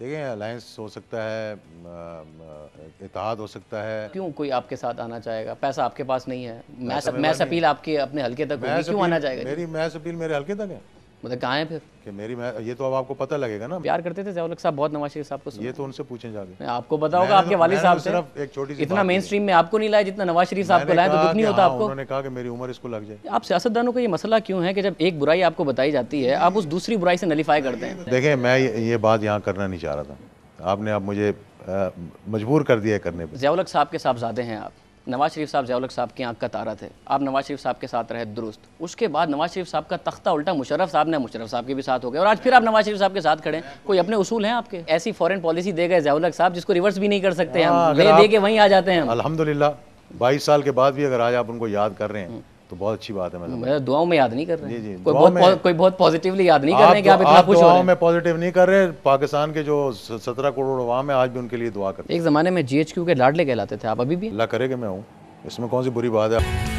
देखें अलायंस हो सकता है इतिहाद हो सकता है क्यों कोई आपके साथ आना चाहेगा पैसा आपके पास नहीं है मैस अपील आपके अपने हल्के तक क्यों आना चाहेगा मेरी मैस अपील मेरे हल्के तक है मतलब कहाँ हैं फिर कि मेरी मैं ये तो अब आपको पता लगेगा ना प्यार करते थे जयालक साहब बहुत नवाज शरीफ साहब को ये तो उनसे पूछे जाके मैं आपको पता होगा आपके तो- वाले साहब से तो एक छोटी सी इतना मेन स्ट्रीम में आपको नहीं लाया जितना नवाज शरीफ साहब को लाया तो दुख नहीं होता हाँ, आपको उन्होंने कहा कि मेरी उम्र इसको लग जाए आप सियासतदानों का ये मसला क्यों है कि जब एक बुराई आपको बताई जाती है आप उस दूसरी बुराई से नलीफाई करते हैं देखें मैं ये बात यहाँ करना नहीं चाह रहा था आपने आप मुझे मजबूर कर दिया करने पर जयालक साहब के साहब साहबजादे हैं आप नवाज शरीफ साहब जयालक साहब की आंख का तारा थे आप नवाज शरीफ साहब के साथ रहे दुरुस्त उसके बाद नवाज शरीफ साहब का तख्ता उल्टा मुशरफ साहब ने मुशरफ साहब के भी साथ हो गए और आज फिर आप नवाज शरीफ साहब के साथ खड़े कोई अपने उसूल हैं आपके ऐसी फॉरन पॉलिसी दे गए जयालक साहब जिसको रिवर्स भी नहीं कर सकते हम हाँ, दे के वहीं आ जाते हैं अलहमदिल्ला बाईस साल के बाद भी अगर आज आप उनको याद कर रहे हैं हम्म। तो बहुत अच्छी बात है मैं समझ दुआओं में याद नहीं कर रहे जी जी कोई बहुत कोई बहुत पॉजिटिवली याद नहीं कर रहे कि आप इतना खुश हो रहे हैं मैं पॉजिटिव नहीं कर रहे पाकिस्तान के जो सत्रह करोड़ अवाम है आज भी उनके लिए दुआ करते एक ज़माने में जी के लाडले कहलाते थे आप अभी भी अल्लाह करे कि मैं हूँ इसमें कौन सी बुरी बात है